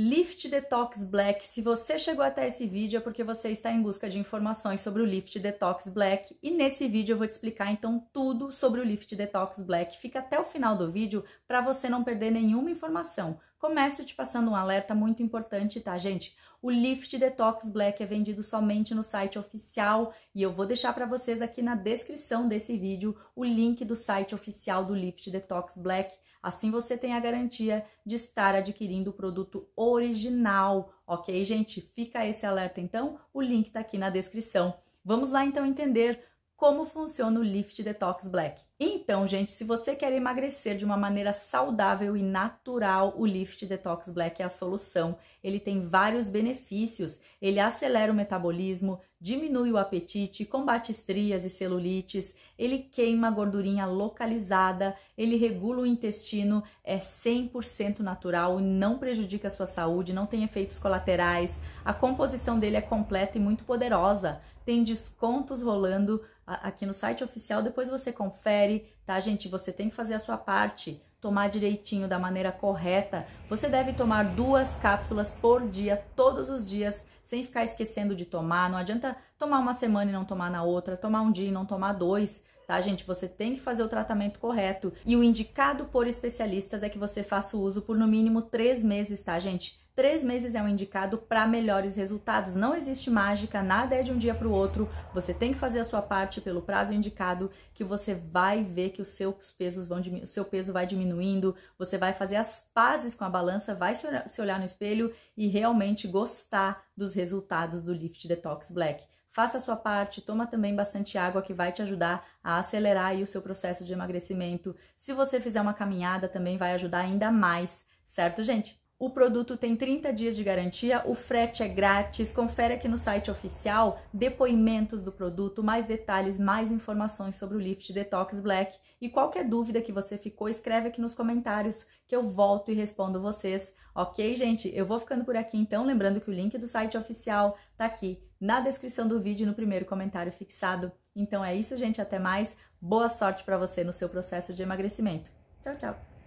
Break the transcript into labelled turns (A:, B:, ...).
A: Lift Detox Black. Se você chegou até esse vídeo é porque você está em busca de informações sobre o Lift Detox Black e nesse vídeo eu vou te explicar então tudo sobre o Lift Detox Black. Fica até o final do vídeo para você não perder nenhuma informação. Começo te passando um alerta muito importante, tá, gente? O Lift Detox Black é vendido somente no site oficial e eu vou deixar para vocês aqui na descrição desse vídeo o link do site oficial do Lift Detox Black Assim você tem a garantia de estar adquirindo o produto original, ok, gente? Fica esse alerta então, o link está aqui na descrição. Vamos lá então entender como funciona o Lift Detox Black. Então, gente, se você quer emagrecer de uma maneira saudável e natural, o Lift Detox Black é a solução ele tem vários benefícios. Ele acelera o metabolismo, diminui o apetite, combate estrias e celulites, ele queima gordurinha localizada, ele regula o intestino, é 100% natural, não prejudica a sua saúde, não tem efeitos colaterais. A composição dele é completa e muito poderosa. Tem descontos rolando aqui no site oficial, depois você confere, tá, gente? Você tem que fazer a sua parte tomar direitinho, da maneira correta, você deve tomar duas cápsulas por dia, todos os dias, sem ficar esquecendo de tomar. Não adianta tomar uma semana e não tomar na outra, tomar um dia e não tomar dois tá, gente? Você tem que fazer o tratamento correto. E o indicado por especialistas é que você faça o uso por no mínimo três meses, tá, gente? Três meses é um indicado para melhores resultados. Não existe mágica, nada é de um dia para o outro. Você tem que fazer a sua parte pelo prazo indicado, que você vai ver que os seus pesos vão o seu peso vai diminuindo. Você vai fazer as pazes com a balança, vai se olhar no espelho e realmente gostar dos resultados do Lift Detox Black. Faça a sua parte, toma também bastante água que vai te ajudar a acelerar o seu processo de emagrecimento. Se você fizer uma caminhada também vai ajudar ainda mais, certo, gente? O produto tem 30 dias de garantia, o frete é grátis. Confere aqui no site oficial depoimentos do produto, mais detalhes, mais informações sobre o Lift Detox Black. E qualquer dúvida que você ficou, escreve aqui nos comentários que eu volto e respondo vocês. Ok, gente? Eu vou ficando por aqui então, lembrando que o link do site oficial tá aqui na descrição do vídeo no primeiro comentário fixado. Então é isso, gente. Até mais. Boa sorte para você no seu processo de emagrecimento. Tchau, tchau.